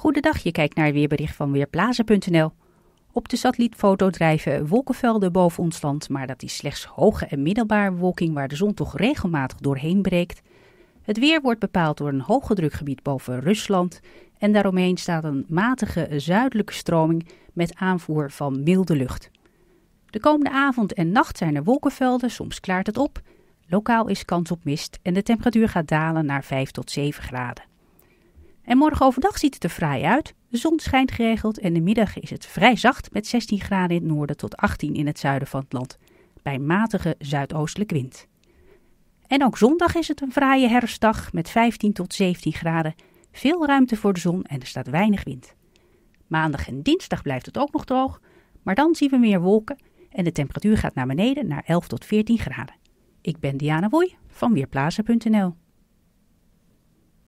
Goedendag, je kijkt naar het weerbericht van Weerplaza.nl. Op de satellietfoto drijven wolkenvelden boven ons land, maar dat is slechts hoge en middelbare wolking waar de zon toch regelmatig doorheen breekt. Het weer wordt bepaald door een hoge drukgebied boven Rusland en daaromheen staat een matige zuidelijke stroming met aanvoer van milde lucht. De komende avond en nacht zijn er wolkenvelden, soms klaart het op. Lokaal is kans op mist en de temperatuur gaat dalen naar 5 tot 7 graden. En morgen overdag ziet het er vrij uit. De zon schijnt geregeld en de middag is het vrij zacht met 16 graden in het noorden tot 18 in het zuiden van het land. Bij matige zuidoostelijke wind. En ook zondag is het een fraaie herfstdag met 15 tot 17 graden. Veel ruimte voor de zon en er staat weinig wind. Maandag en dinsdag blijft het ook nog droog, maar dan zien we meer wolken en de temperatuur gaat naar beneden naar 11 tot 14 graden. Ik ben Diana Woei van Weerplaza.nl.